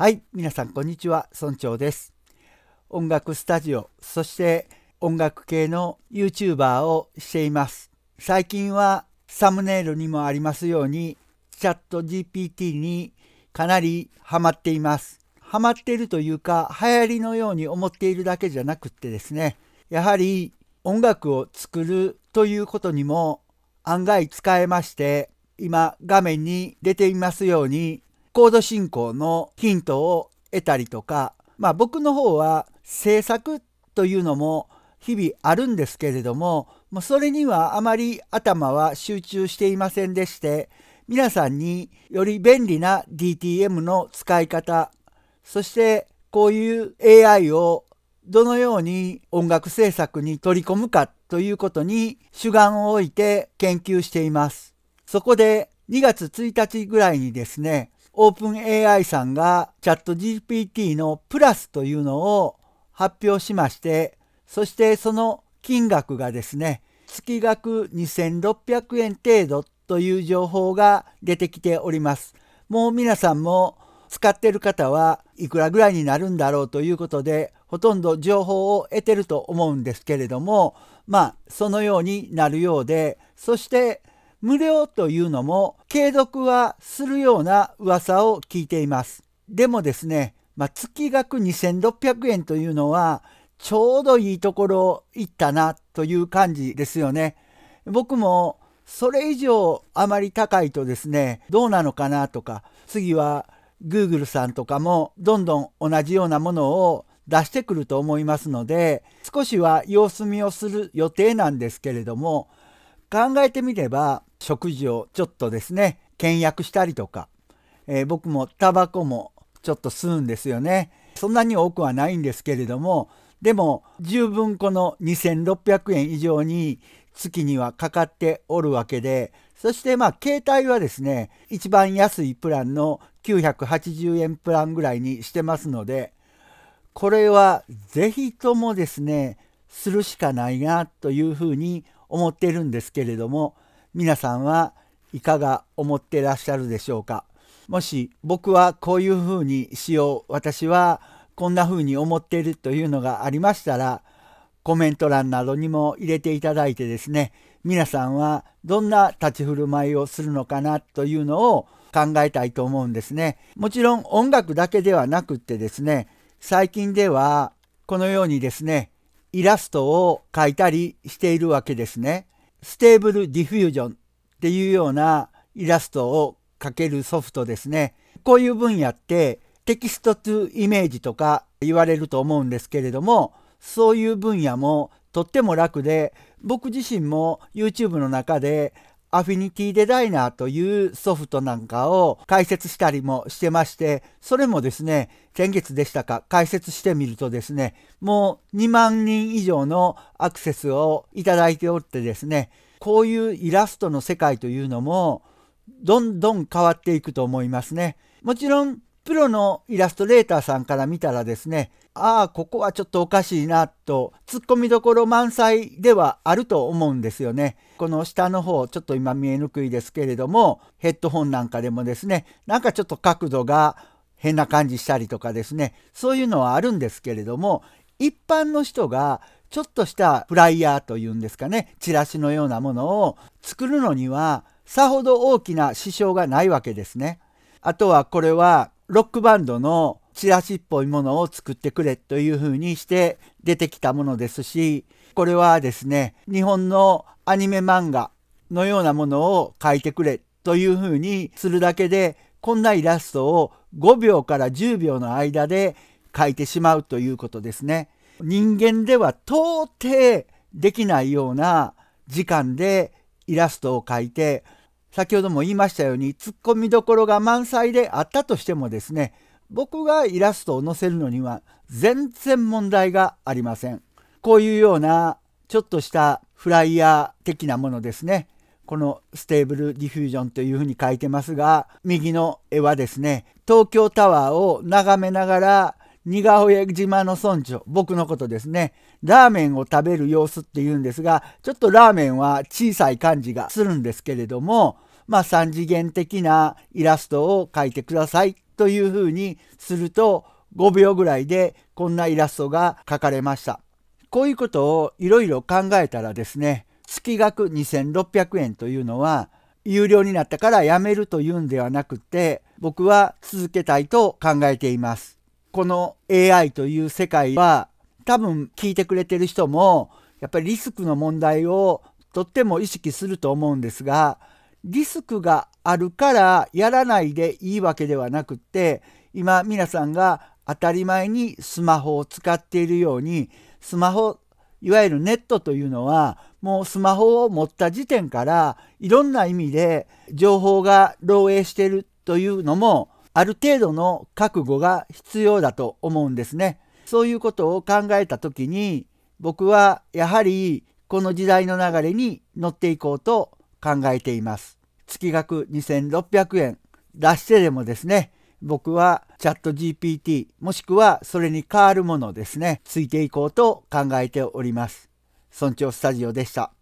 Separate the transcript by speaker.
Speaker 1: はい、皆さんこんにちは、村長です。音楽スタジオ、そして音楽系の YouTuber をしています。最近はサムネイルにもありますように、チャット GPT にかなりハマっています。ハマっているというか、流行りのように思っているだけじゃなくってですね、やはり音楽を作るということにも案外使えまして、今画面に出ていますようにコード進行のヒントを得たりとか、まあ、僕の方は制作というのも日々あるんですけれどもそれにはあまり頭は集中していませんでして皆さんにより便利な DTM の使い方そしてこういう AI をどのように音楽制作に取り込むかということに主眼を置いて研究しています。そこで2月1日ぐらいにですねオープン AI さんがチャット GPT のプラスというのを発表しまして、そしてその金額がですね、月額2600円程度という情報が出てきております。もう皆さんも使ってる方はいくらぐらいになるんだろうということで、ほとんど情報を得てると思うんですけれども、まあそのようになるようで、そして無料というのも継続はするような噂を聞いています。でもですね、まあ、月額2600円というのはちょうどいいところ行ったなという感じですよね。僕もそれ以上あまり高いとですね、どうなのかなとか、次は Google さんとかもどんどん同じようなものを出してくると思いますので、少しは様子見をする予定なんですけれども、考えてみれば食事をちょっとですね倹約したりとか、えー、僕もタバコもちょっと吸うんですよねそんなに多くはないんですけれどもでも十分この2600円以上に月にはかかっておるわけでそしてまあ携帯はですね一番安いプランの980円プランぐらいにしてますのでこれは是非ともですねするしかないなというふうに思っているんですけれども皆さんはいかが思ってらっしゃるでしょうかもし僕はこういうふうにしよう私はこんなふうに思っているというのがありましたらコメント欄などにも入れていただいてですね皆さんはどんな立ち振る舞いをするのかなというのを考えたいと思うんですね。もちろん音楽だけではなくってですね最近ではこのようにですねイラストを描いたりしているわけですね。ステーブルディフュージョンっていうようなイラストを描けるソフトですね。こういう分野ってテキスト2イメージとか言われると思うんですけれども、そういう分野もとっても楽で、僕自身も YouTube の中でアフィニティデザイナーというソフトなんかを解説したりもしてまして、それもですね、先月でしたか解説してみるとですね、もう2万人以上のアクセスをいただいておってですね、こういうイラストの世界というのも、どんどん変わっていくと思いますね。もちろんプロのイラストレーターさんから見たらですね、ああ、ここはちょっとおかしいなと、ツッコミどころ満載ではあると思うんですよね。この下の方、ちょっと今見えにくいですけれども、ヘッドホンなんかでもですね、なんかちょっと角度が変な感じしたりとかですね、そういうのはあるんですけれども、一般の人がちょっとしたフライヤーというんですかね、チラシのようなものを作るのには、さほど大きな支障がないわけですね。あとはこれはロックバンドのチラシっぽいものを作ってくれというふうにして出てきたものですしこれはですね日本のアニメ漫画のようなものを描いてくれというふうにするだけでこんなイラストを5秒から10秒の間で描いてしまうということですね。人間では到底できないような時間でイラストを描いて先ほども言いましたようにツッコミどころが満載であったとしてもですね僕がイラストを載せるのには全然問題がありません。こういうようなちょっとしたフライヤー的なものですね。このステーブルディフュージョンというふうに書いてますが右の絵はですね東京タワーを眺めながら似顔絵島の村長、僕のことですね。ラーメンを食べる様子って言うんですが、ちょっとラーメンは小さい感じがするんですけれども、まあ3次元的なイラストを描いてくださいというふうにすると、5秒ぐらいでこんなイラストが描かれました。こういうことをいろいろ考えたらですね、月額2600円というのは、有料になったからやめるというんではなくて、僕は続けたいと考えています。この AI という世界は多分聞いてくれてる人もやっぱりリスクの問題をとっても意識すると思うんですがリスクがあるからやらないでいいわけではなくって今皆さんが当たり前にスマホを使っているようにスマホいわゆるネットというのはもうスマホを持った時点からいろんな意味で情報が漏洩しているというのもある程度の覚悟が必要だと思うんですね。そういうことを考えた時に僕はやはりこの時代の流れに乗っていこうと考えています。月額2600円出してでもですね僕はチャット GPT もしくはそれに代わるものですねついていこうと考えております。村長スタジオでした。